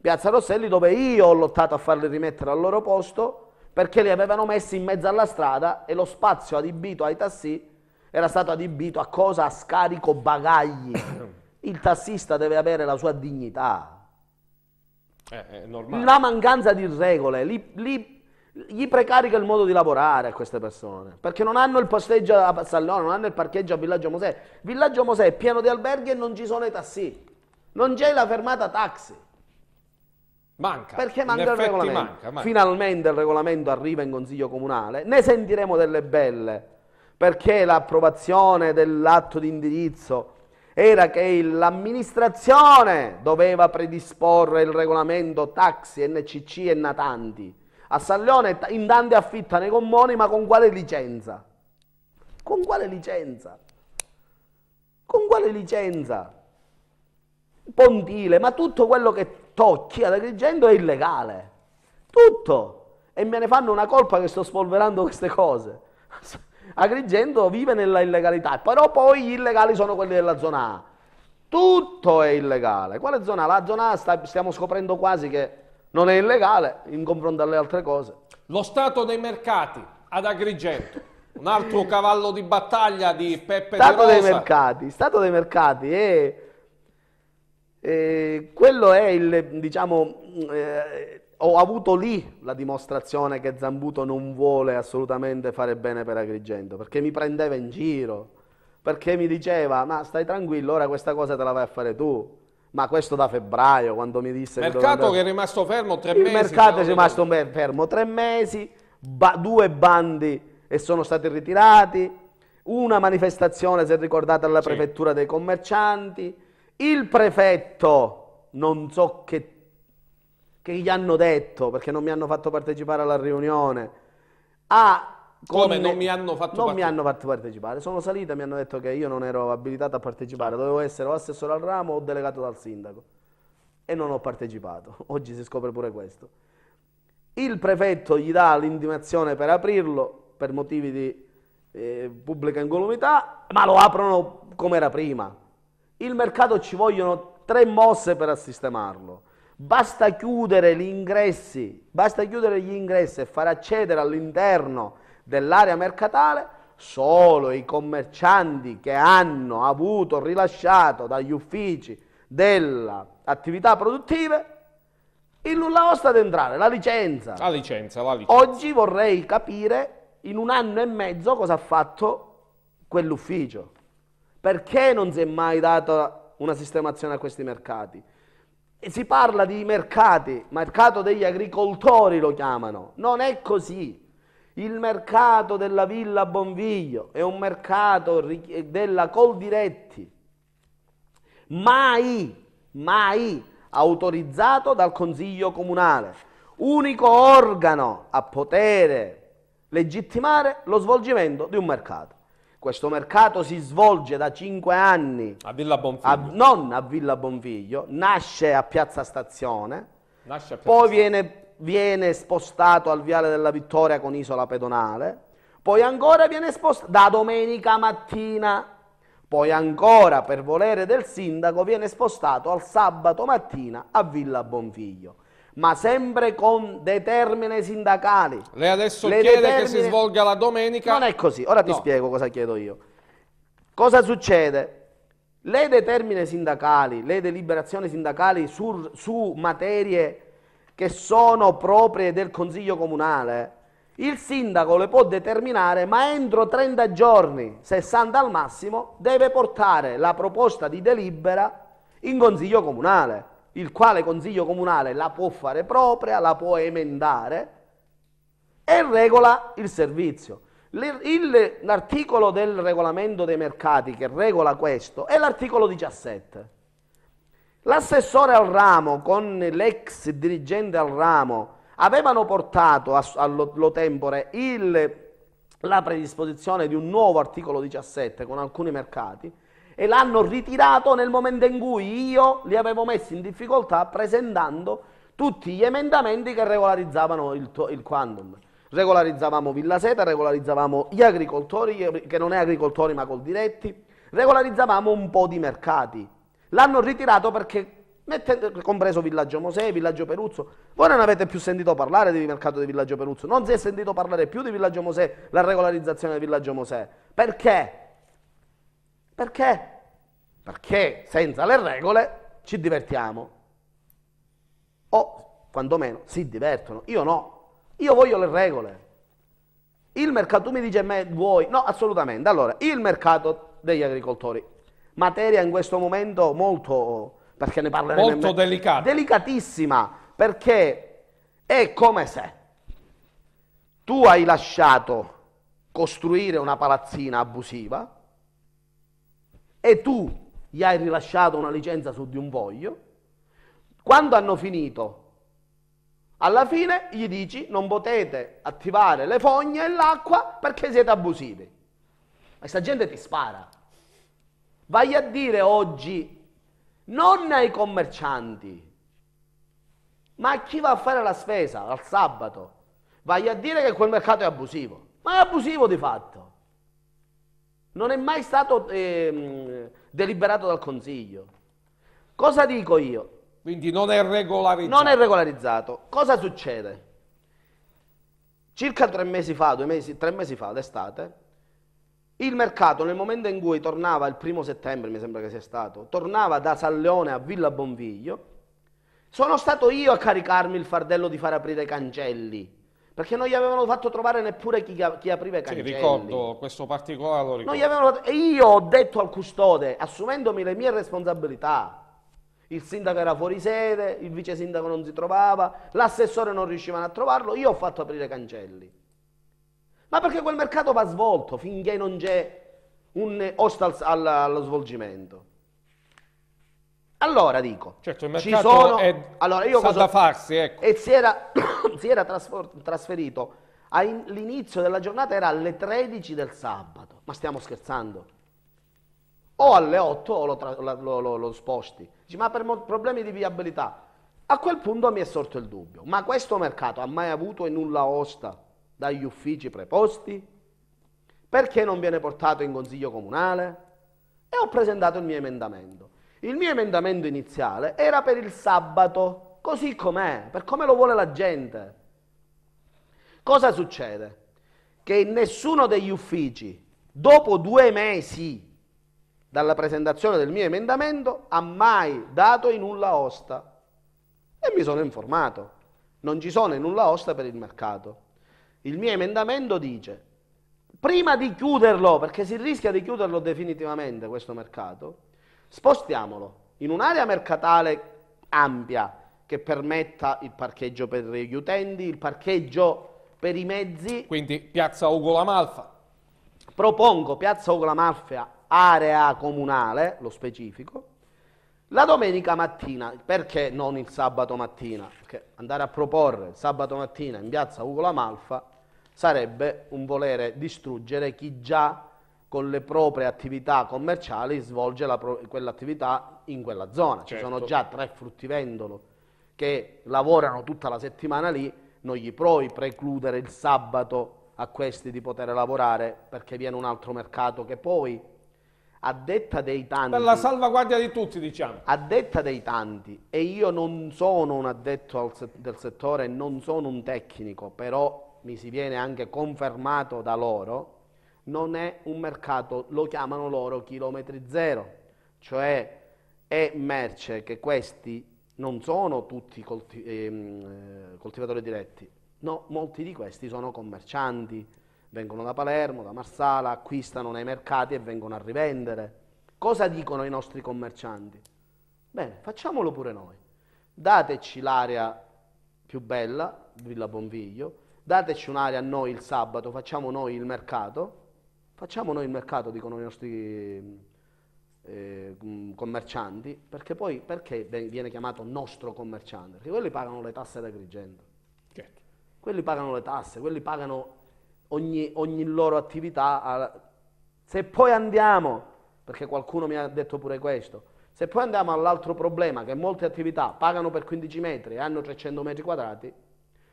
Piazza Rosselli dove io ho lottato a farli rimettere al loro posto perché li avevano messi in mezzo alla strada e lo spazio adibito ai tassi era stato adibito a cosa? A scarico bagagli. Il tassista deve avere la sua dignità. Eh, la mancanza di regole, li, li, gli precarica il modo di lavorare a queste persone, perché non hanno il posteggio a Passallone, non hanno il parcheggio a Villaggio Mosè. Villaggio Mosè è pieno di alberghi e non ci sono i tassi, non c'è la fermata taxi. Manca. Perché manca il regolamento. Manca, manca. Finalmente il regolamento arriva in Consiglio Comunale, ne sentiremo delle belle, perché l'approvazione dell'atto di indirizzo era che l'amministrazione doveva predisporre il regolamento taxi, NCC e natanti. A San Leone in tante affittano nei comuni, ma con quale licenza? Con quale licenza? Con quale licenza? Pontile, ma tutto quello che tocchi ad Agrigento è illegale. Tutto. E me ne fanno una colpa che sto spolverando queste cose. Agrigento vive nella illegalità, però poi gli illegali sono quelli della zona A. Tutto è illegale. Quale zona A? La zona A sta, stiamo scoprendo quasi che non è illegale in confronto alle altre cose. Lo stato dei mercati ad Agrigento. Un altro cavallo di battaglia di Peppe Stato dei mercati. Stato dei mercati è, è quello è il, diciamo, eh, ho avuto lì la dimostrazione che Zambuto non vuole assolutamente fare bene per Agrigento, perché mi prendeva in giro, perché mi diceva, ma stai tranquillo, ora questa cosa te la vai a fare tu. Ma questo da febbraio, quando mi disse... Mercato che, andare... che è rimasto fermo tre Il mesi. Il mercato è rimasto fermo tre mesi, ba due bandi e sono stati ritirati, una manifestazione, se ricordate, alla sì. prefettura dei commercianti, il prefetto, non so che che gli hanno detto, perché non mi hanno fatto partecipare alla riunione, a... Ah, come non, mi hanno, non mi hanno fatto partecipare? Sono salita e mi hanno detto che io non ero abilitato a partecipare, certo. dovevo essere o assessore al ramo o delegato dal sindaco. E non ho partecipato. Oggi si scopre pure questo. Il prefetto gli dà l'intimazione per aprirlo per motivi di eh, pubblica incolumità, ma lo aprono come era prima. Il mercato ci vogliono tre mosse per assistemarlo Basta chiudere gli ingressi, basta chiudere gli ingressi e far accedere all'interno dell'area mercatale solo i commercianti che hanno avuto rilasciato dagli uffici delle attività produttive il nulla osta ad entrare, la licenza. La licenza, la licenza. Oggi vorrei capire in un anno e mezzo cosa ha fatto quell'ufficio. Perché non si è mai data una sistemazione a questi mercati? si parla di mercati, mercato degli agricoltori lo chiamano, non è così. Il mercato della Villa Bonviglio è un mercato eh, della Coldiretti, mai, mai autorizzato dal Consiglio Comunale, unico organo a potere legittimare lo svolgimento di un mercato. Questo mercato si svolge da cinque anni a Villa Bonfiglio. A, non a Villa Bonfiglio, nasce a Piazza Stazione, nasce a Piazza poi viene, viene spostato al Viale della Vittoria con Isola Pedonale, poi ancora viene spostato da domenica mattina poi ancora per volere del sindaco viene spostato al sabato mattina a Villa Bonfiglio ma sempre con determine sindacali. Lei adesso Le chiede determine... che si svolga la domenica. Non è così, ora no. ti spiego cosa chiedo io. Cosa succede? Le determine sindacali, le deliberazioni sindacali su, su materie che sono proprie del Consiglio Comunale, il sindaco le può determinare, ma entro 30 giorni, 60 al massimo, deve portare la proposta di delibera in Consiglio Comunale il quale Consiglio Comunale la può fare propria, la può emendare e regola il servizio. L'articolo del regolamento dei mercati che regola questo è l'articolo 17. L'assessore al ramo con l'ex dirigente al ramo avevano portato allo tempore il, la predisposizione di un nuovo articolo 17 con alcuni mercati e l'hanno ritirato nel momento in cui io li avevo messi in difficoltà presentando tutti gli emendamenti che regolarizzavano il, il quantum. Regolarizzavamo Villa Seta, regolarizzavamo gli agricoltori, che non è agricoltori ma col diretti, regolarizzavamo un po' di mercati. L'hanno ritirato perché Mettete, compreso Villaggio Mosè, Villaggio Peruzzo. Voi non avete più sentito parlare del mercato di Villaggio Peruzzo, non si è sentito parlare più di Villaggio Mosè, la regolarizzazione di Villaggio Mosè. Perché? Perché? Perché senza le regole ci divertiamo. O quantomeno si divertono. Io no. Io voglio le regole. Il mercato, tu mi dici a me vuoi? No, assolutamente. Allora, il mercato degli agricoltori, materia in questo momento molto, perché ne parleremo... Molto delicata. Delicatissima, perché è come se tu hai lasciato costruire una palazzina abusiva, e tu gli hai rilasciato una licenza su di un voglio, quando hanno finito, alla fine gli dici non potete attivare le fogne e l'acqua perché siete abusivi. Ma questa gente ti spara. Vai a dire oggi non ai commercianti, ma a chi va a fare la spesa al sabato, vai a dire che quel mercato è abusivo. Ma è abusivo di fatto. Non è mai stato eh, deliberato dal Consiglio. Cosa dico io? Quindi non è regolarizzato. Non è regolarizzato. Cosa succede? Circa tre mesi fa, due mesi, tre mesi fa, d'estate, il mercato nel momento in cui tornava, il primo settembre mi sembra che sia stato, tornava da San Leone a Villa Bonviglio, sono stato io a caricarmi il fardello di far aprire i cancelli perché non gli avevano fatto trovare neppure chi, chi apriva i cancelli. Sì, ricordo questo particolare. Lo ricordo. Fatto, e io ho detto al custode, assumendomi le mie responsabilità, il sindaco era fuori sede, il vice sindaco non si trovava, l'assessore non riuscivano a trovarlo, io ho fatto aprire i cancelli. Ma perché quel mercato va svolto finché non c'è un hostile allo svolgimento. Allora dico, certo, il ci sono... È allora, io cosa... da farsi, ecco. E si era, si era trasferito all'inizio della giornata, era alle 13 del sabato. Ma stiamo scherzando? O alle 8 o lo, lo, lo, lo sposti. Dici, ma per problemi di viabilità. A quel punto mi è sorto il dubbio, ma questo mercato ha mai avuto in nulla osta dagli uffici preposti? Perché non viene portato in consiglio comunale? E ho presentato il mio emendamento. Il mio emendamento iniziale era per il sabato, così com'è, per come lo vuole la gente. Cosa succede? Che nessuno degli uffici, dopo due mesi dalla presentazione del mio emendamento, ha mai dato in nulla osta. E mi sono informato. Non ci sono in nulla osta per il mercato. Il mio emendamento dice, prima di chiuderlo, perché si rischia di chiuderlo definitivamente questo mercato, Spostiamolo in un'area mercatale ampia che permetta il parcheggio per gli utenti, il parcheggio per i mezzi. Quindi piazza Ugo Lamalfa. Propongo piazza Ugo Lamalfa, area comunale, lo specifico, la domenica mattina, perché non il sabato mattina? Perché andare a proporre il sabato mattina in piazza Ugo Lamalfa sarebbe un volere distruggere chi già con le proprie attività commerciali svolge quell'attività in quella zona. Certo. Ci sono certo. già tre fruttivendolo che lavorano tutta la settimana lì, non gli puoi precludere il sabato a questi di poter lavorare perché viene un altro mercato che poi, a detta dei tanti... Per la salvaguardia di tutti, diciamo. A detta dei tanti, e io non sono un addetto del settore, non sono un tecnico, però mi si viene anche confermato da loro, non è un mercato, lo chiamano loro chilometri zero, cioè è merce che questi non sono tutti colti, ehm, eh, coltivatori diretti, no, molti di questi sono commercianti, vengono da Palermo, da Marsala, acquistano nei mercati e vengono a rivendere. Cosa dicono i nostri commercianti? Bene, facciamolo pure noi. Dateci l'area più bella, Villa Bonviglio, dateci un'area a noi il sabato, facciamo noi il mercato, Facciamo noi il mercato, dicono i nostri eh, mm, commercianti, perché poi perché viene chiamato nostro commerciante? Perché quelli pagano le tasse da Agrigento. Certo. Quelli pagano le tasse, quelli pagano ogni, ogni loro attività. A... Se poi andiamo, perché qualcuno mi ha detto pure questo, se poi andiamo all'altro problema, che molte attività pagano per 15 metri e hanno 300 metri quadrati,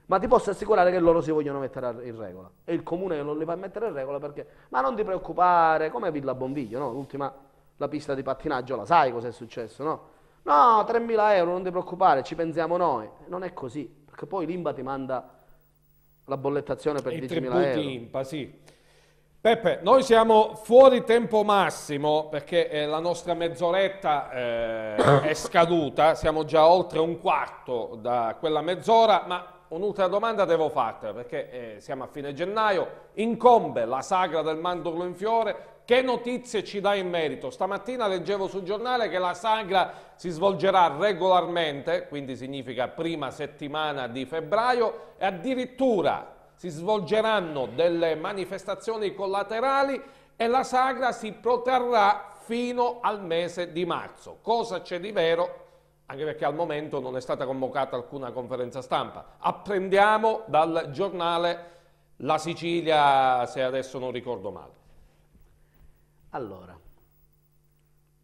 ma ti posso assicurare che loro si vogliono mettere in regola. e il comune che non li fa mettere in regola perché, ma non ti preoccupare, come Villa Bonviglio, no? L'ultima, la pista di pattinaggio, la sai cosa è successo, no? No, 3.000 euro, non ti preoccupare, ci pensiamo noi. Non è così, perché poi l'IMBA ti manda la bollettazione per 10.000 euro. IMPA, sì. Peppe, noi siamo fuori tempo massimo perché eh, la nostra mezz'oretta eh, è scaduta, siamo già oltre un quarto da quella mezz'ora, ma un'ultima domanda devo fartela perché eh, siamo a fine gennaio, incombe la sagra del mandorlo in fiore, che notizie ci dà in merito? Stamattina leggevo sul giornale che la sagra si svolgerà regolarmente, quindi significa prima settimana di febbraio e addirittura si svolgeranno delle manifestazioni collaterali e la sagra si protrarrà fino al mese di marzo. Cosa c'è di vero? anche perché al momento non è stata convocata alcuna conferenza stampa. Apprendiamo dal giornale La Sicilia, se adesso non ricordo male. Allora,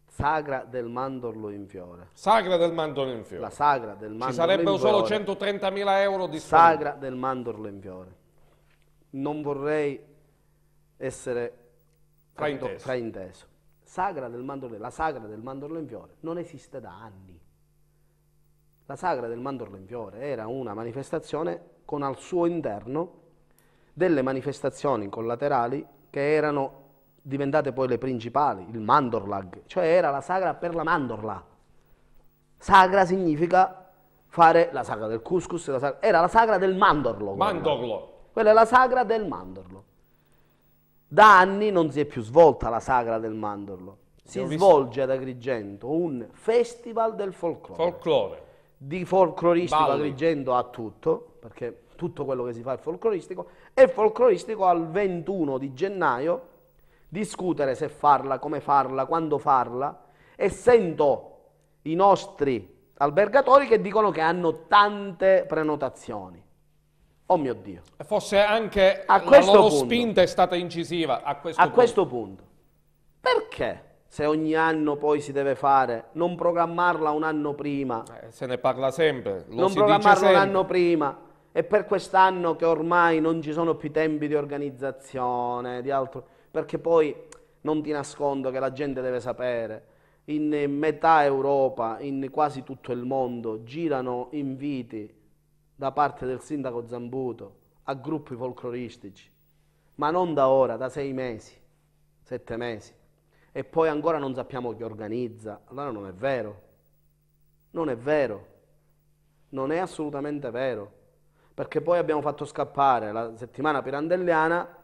Sagra del mandorlo in fiore. Sagra del mandorlo in fiore. La sagra del mandorlo in fiore. Ci sarebbero solo 130.000 euro di Sagra del mandorlo in fiore. Non vorrei essere frainteso. frainteso. Sagra del mandorlo, la sagra del mandorlo in fiore non esiste da anni. La sagra del mandorlo in fiore era una manifestazione con al suo interno delle manifestazioni collaterali che erano diventate poi le principali, il mandorlag, cioè era la sagra per la mandorla. Sagra significa fare la sagra del couscous, la sagra, era la sagra del mandorlo. Mandorlo. Quella è la sagra del mandorlo. Da anni non si è più svolta la sagra del mandorlo. Si svolge ad Agrigento un festival del folklore. Folklore di folcloristico Balli. Agrigento ha tutto, perché tutto quello che si fa è folcloristico, e folcloristico al 21 di gennaio discutere se farla, come farla, quando farla, e sento i nostri albergatori che dicono che hanno tante prenotazioni. Oh mio Dio. Forse anche a la loro punto, spinta è stata incisiva a questo a punto. Questo punto. Perché? se ogni anno poi si deve fare, non programmarla un anno prima. Eh, se ne parla sempre. Lo non programmarla sempre. un anno prima. E per quest'anno che ormai non ci sono più tempi di organizzazione, di altro, perché poi non ti nascondo che la gente deve sapere. In metà Europa, in quasi tutto il mondo, girano inviti da parte del sindaco Zambuto a gruppi folcloristici, ma non da ora, da sei mesi, sette mesi e poi ancora non sappiamo chi organizza. Allora non è vero. Non è vero. Non è assolutamente vero. Perché poi abbiamo fatto scappare la settimana pirandelliana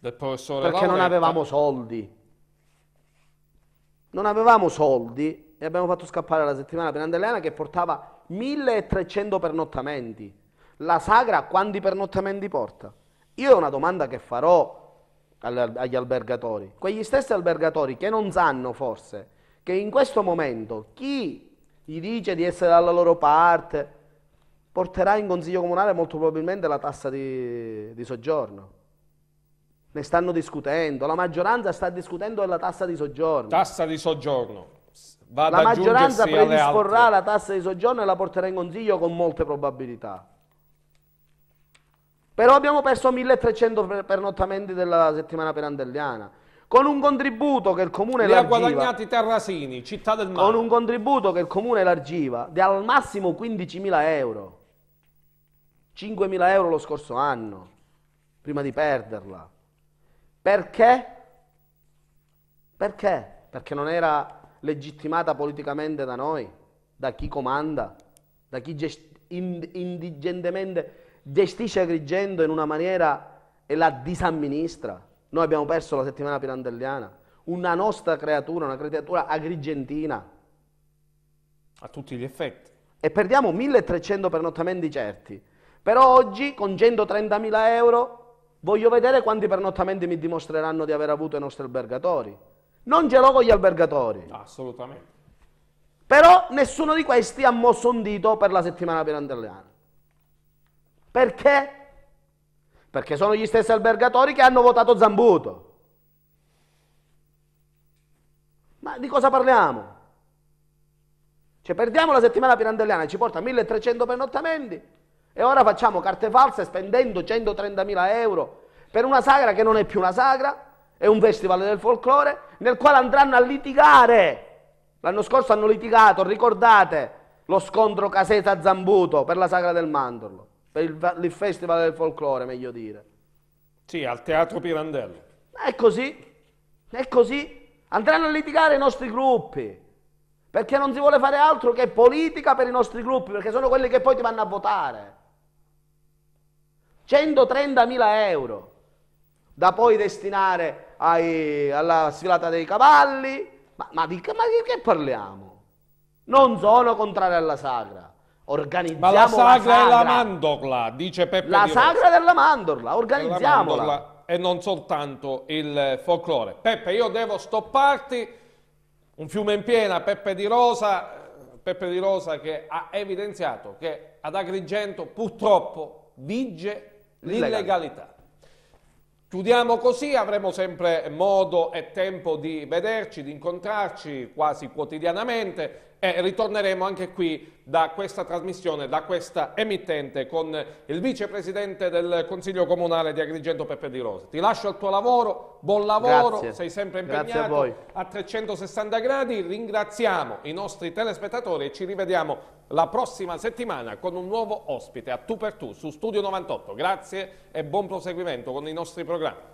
del professore perché Lauretta. non avevamo soldi. Non avevamo soldi e abbiamo fatto scappare la settimana pirandelliana che portava 1300 pernottamenti. La sagra quanti pernottamenti porta? Io è una domanda che farò agli albergatori, quegli stessi albergatori che non sanno forse che in questo momento chi gli dice di essere dalla loro parte porterà in consiglio comunale molto probabilmente la tassa di, di soggiorno. Ne stanno discutendo, la maggioranza sta discutendo della tassa di soggiorno. Tassa di soggiorno. Va la maggioranza predisporrà la tassa di soggiorno e la porterà in consiglio con molte probabilità. Però abbiamo perso 1300 pernottamenti della settimana perandelliana. Con un contributo che il comune Li elargiva. Li ha guadagnati Terrasini, città del mare. Con un contributo che il comune elargiva di al massimo 15.000 euro. 5.000 euro lo scorso anno, prima di perderla. Perché? Perché? Perché non era legittimata politicamente da noi, da chi comanda, da chi indigentemente gestisce Agrigento in una maniera e la disamministra. Noi abbiamo perso la settimana pirandelliana, una nostra creatura, una creatura agrigentina. A tutti gli effetti. E perdiamo 1300 pernottamenti certi. Però oggi con 130.000 euro voglio vedere quanti pernottamenti mi dimostreranno di aver avuto i nostri albergatori. Non ce l'ho con gli albergatori. Assolutamente. Però nessuno di questi ha mosso un dito per la settimana pirandelliana. Perché? Perché sono gli stessi albergatori che hanno votato Zambuto. Ma di cosa parliamo? Cioè perdiamo la settimana pirandelliana, ci porta 1300 pernottamenti e ora facciamo carte false spendendo 130.000 euro per una sagra che non è più una sagra, è un festival del folklore nel quale andranno a litigare. L'anno scorso hanno litigato, ricordate, lo scontro Caseta-Zambuto per la sagra del mandorlo per il, il Festival del Folklore, meglio dire. Sì, al Teatro Pirandello. È così, è così. Andranno a litigare i nostri gruppi, perché non si vuole fare altro che politica per i nostri gruppi, perché sono quelli che poi ti vanno a votare. 130.000 euro da poi destinare ai, alla sfilata dei cavalli. Ma, ma, di, ma di che parliamo? Non sono contrario alla sagra. Organizziamo Ma la sagra, la sagra. è la mandorla, dice Peppe La sagra della mandorla, organizziamola. La mandorla e non soltanto il folklore. Peppe, io devo stopparti. Un fiume in piena, Peppe Di Rosa, Peppe Di Rosa che ha evidenziato che ad Agrigento purtroppo vige l'illegalità. Chiudiamo così, avremo sempre modo e tempo di vederci, di incontrarci quasi quotidianamente e ritorneremo anche qui da questa trasmissione, da questa emittente con il vicepresidente del Consiglio Comunale di Agrigento Peppe Di Rosa. Ti lascio al tuo lavoro, buon lavoro, Grazie. sei sempre impegnato a, a 360 gradi, ringraziamo i nostri telespettatori e ci rivediamo la prossima settimana con un nuovo ospite a tu per tu su Studio 98. Grazie e buon proseguimento con i nostri programmi.